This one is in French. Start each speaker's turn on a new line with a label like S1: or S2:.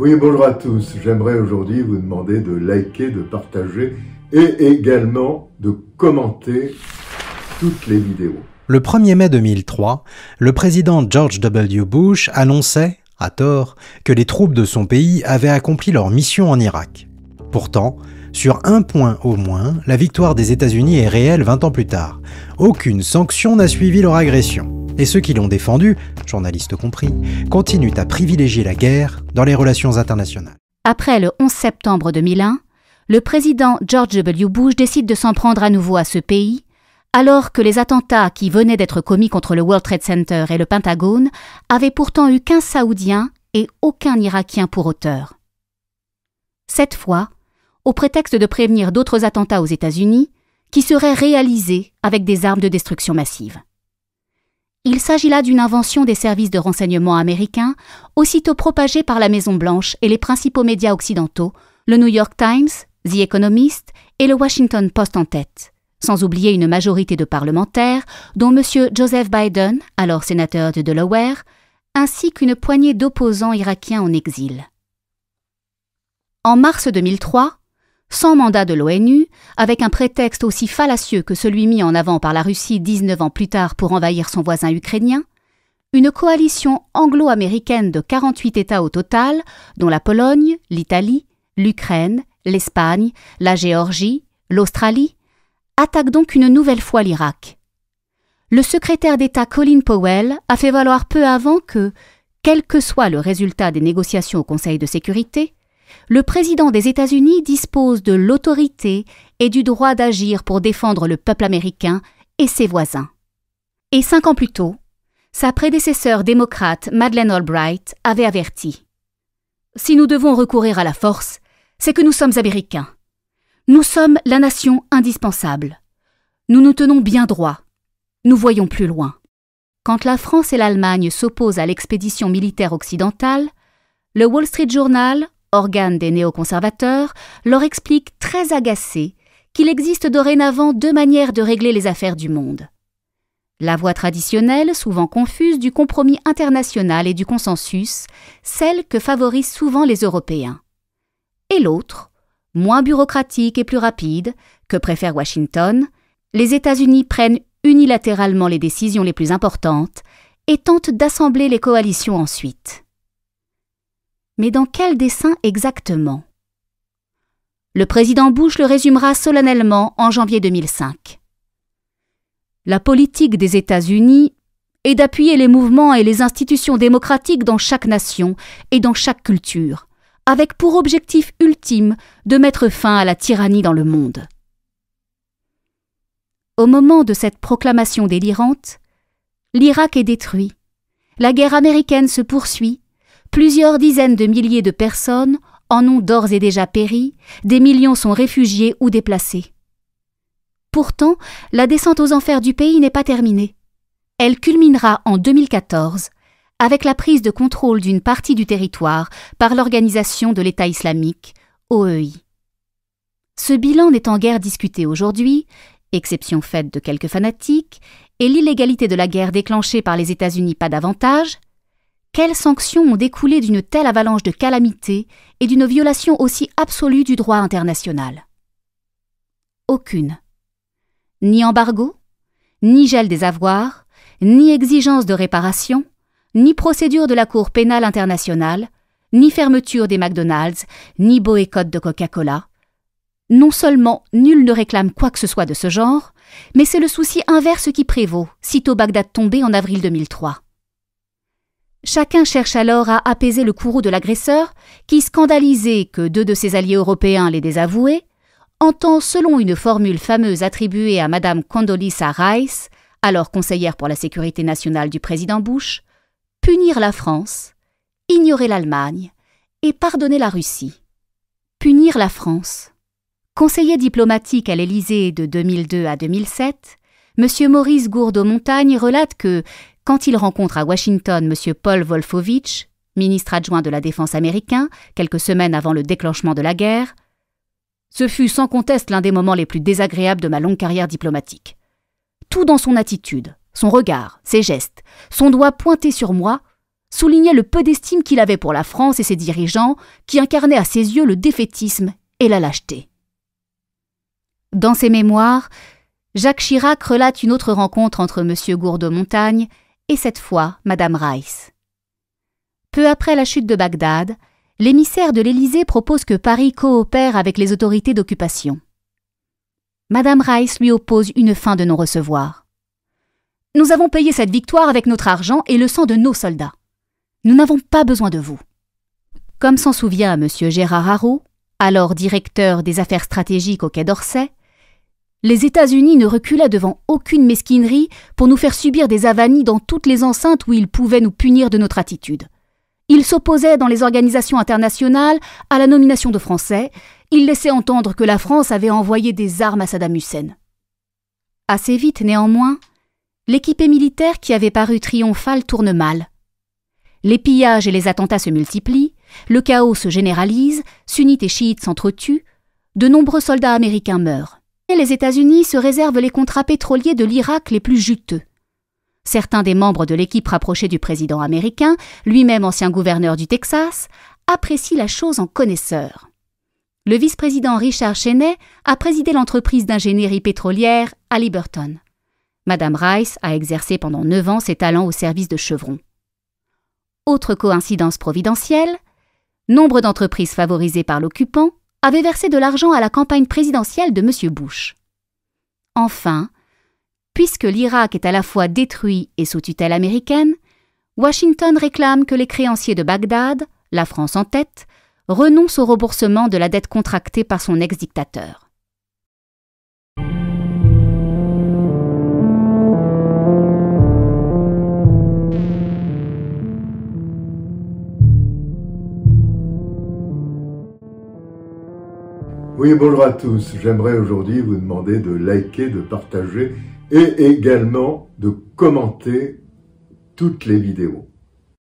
S1: Oui, bonjour à tous. J'aimerais aujourd'hui vous demander de liker, de partager et également de commenter toutes les vidéos. Le 1er mai 2003, le président George W. Bush annonçait, à tort, que les troupes de son pays avaient accompli leur mission en Irak. Pourtant, sur un point au moins, la victoire des États-Unis est réelle 20 ans plus tard. Aucune sanction n'a suivi leur agression et ceux qui l'ont défendu, journalistes compris, continuent à privilégier la guerre dans les relations internationales. Après le 11 septembre 2001, le président George W. Bush décide de s'en prendre à nouveau à ce pays, alors que les attentats qui venaient d'être commis contre le World Trade Center et le Pentagone avaient pourtant eu qu'un Saoudien et aucun Irakien pour auteur. Cette fois, au prétexte de prévenir d'autres attentats aux États-Unis, qui seraient réalisés avec des armes de destruction massive. Il s'agit là d'une invention des services de renseignement américains, aussitôt propagée par la Maison-Blanche et les principaux médias occidentaux, le New York Times, The Economist et le Washington Post en tête. Sans oublier une majorité de parlementaires, dont M. Joseph Biden, alors sénateur de Delaware, ainsi qu'une poignée d'opposants irakiens en exil. En mars 2003, sans mandat de l'ONU, avec un prétexte aussi fallacieux que celui mis en avant par la Russie 19 ans plus tard pour envahir son voisin ukrainien, une coalition anglo-américaine de 48 États au total, dont la Pologne, l'Italie, l'Ukraine, l'Espagne, la Géorgie, l'Australie, attaque donc une nouvelle fois l'Irak. Le secrétaire d'État Colin Powell a fait valoir peu avant que, quel que soit le résultat des négociations au Conseil de sécurité, le président des États-Unis dispose de l'autorité et du droit d'agir pour défendre le peuple américain et ses voisins. Et cinq ans plus tôt, sa prédécesseure démocrate Madeleine Albright avait averti. Si nous devons recourir à la force, c'est que nous sommes américains. Nous sommes la nation indispensable. Nous nous tenons bien droit. Nous voyons plus loin. Quand la France et l'Allemagne s'opposent à l'expédition militaire occidentale, le Wall Street Journal organe des néoconservateurs, leur explique très agacé qu'il existe dorénavant deux manières de régler les affaires du monde. La voie traditionnelle, souvent confuse, du compromis international et du consensus, celle que favorisent souvent les Européens. Et l'autre, moins bureaucratique et plus rapide, que préfère Washington, les États-Unis prennent unilatéralement les décisions les plus importantes et tentent d'assembler les coalitions ensuite. Mais dans quel dessein exactement Le président Bush le résumera solennellement en janvier 2005. La politique des États-Unis est d'appuyer les mouvements et les institutions démocratiques dans chaque nation et dans chaque culture, avec pour objectif ultime de mettre fin à la tyrannie dans le monde. Au moment de cette proclamation délirante, l'Irak est détruit, la guerre américaine se poursuit Plusieurs dizaines de milliers de personnes en ont d'ores et déjà péri, des millions sont réfugiés ou déplacés. Pourtant, la descente aux enfers du pays n'est pas terminée. Elle culminera en 2014 avec la prise de contrôle d'une partie du territoire par l'organisation de l'État islamique, OEI. Ce bilan n'est en guerre discuté aujourd'hui, exception faite de quelques fanatiques, et l'illégalité de la guerre déclenchée par les États-Unis pas davantage, quelles sanctions ont découlé d'une telle avalanche de calamités et d'une violation aussi absolue du droit international Aucune. Ni embargo, ni gel des avoirs, ni exigence de réparation, ni procédure de la Cour pénale internationale, ni fermeture des McDonald's, ni boycott de Coca-Cola. Non seulement nul ne réclame quoi que ce soit de ce genre, mais c'est le souci inverse qui prévaut, sitôt Bagdad tombé en avril 2003. Chacun cherche alors à apaiser le courroux de l'agresseur, qui, scandalisé que deux de ses alliés européens les désavouaient, entend, selon une formule fameuse attribuée à Madame Condoleezza Reiss, alors conseillère pour la sécurité nationale du président Bush, punir la France, ignorer l'Allemagne et pardonner la Russie. Punir la France. Conseiller diplomatique à l'Élysée de 2002 à 2007, M. Maurice Gourdeau-Montagne relate que, quand il rencontre à Washington M. Paul Wolfowitz, ministre adjoint de la Défense américain, quelques semaines avant le déclenchement de la guerre, ce fut sans conteste l'un des moments les plus désagréables de ma longue carrière diplomatique. Tout dans son attitude, son regard, ses gestes, son doigt pointé sur moi, soulignait le peu d'estime qu'il avait pour la France et ses dirigeants, qui incarnaient à ses yeux le défaitisme et la lâcheté. Dans ses mémoires, Jacques Chirac relate une autre rencontre entre M. Gourde-Montagne et cette fois Madame Rice. Peu après la chute de Bagdad, l'émissaire de l'Élysée propose que Paris coopère avec les autorités d'occupation. Madame Rice lui oppose une fin de non-recevoir. Nous avons payé cette victoire avec notre argent et le sang de nos soldats. Nous n'avons pas besoin de vous. Comme s'en souvient M. Gérard Haro, alors directeur des affaires stratégiques au Quai d'Orsay, les États-Unis ne reculaient devant aucune mesquinerie pour nous faire subir des avanies dans toutes les enceintes où ils pouvaient nous punir de notre attitude. Ils s'opposaient dans les organisations internationales à la nomination de Français, ils laissaient entendre que la France avait envoyé des armes à Saddam Hussein. Assez vite, néanmoins, l'équipée militaire qui avait paru triomphale tourne mal. Les pillages et les attentats se multiplient, le chaos se généralise, sunnites et chiites s'entretuent, de nombreux soldats américains meurent les États-Unis se réservent les contrats pétroliers de l'Irak les plus juteux. Certains des membres de l'équipe rapprochée du président américain, lui-même ancien gouverneur du Texas, apprécient la chose en connaisseur. Le vice-président Richard Cheney a présidé l'entreprise d'ingénierie pétrolière à Liberton. Madame Rice a exercé pendant neuf ans ses talents au service de Chevron. Autre coïncidence providentielle, nombre d'entreprises favorisées par l'occupant avait versé de l'argent à la campagne présidentielle de M. Bush. Enfin, puisque l'Irak est à la fois détruit et sous tutelle américaine, Washington réclame que les créanciers de Bagdad, la France en tête, renoncent au remboursement de la dette contractée par son ex-dictateur. Oui, bonjour à tous. J'aimerais aujourd'hui vous demander de liker, de partager et également de commenter toutes les vidéos.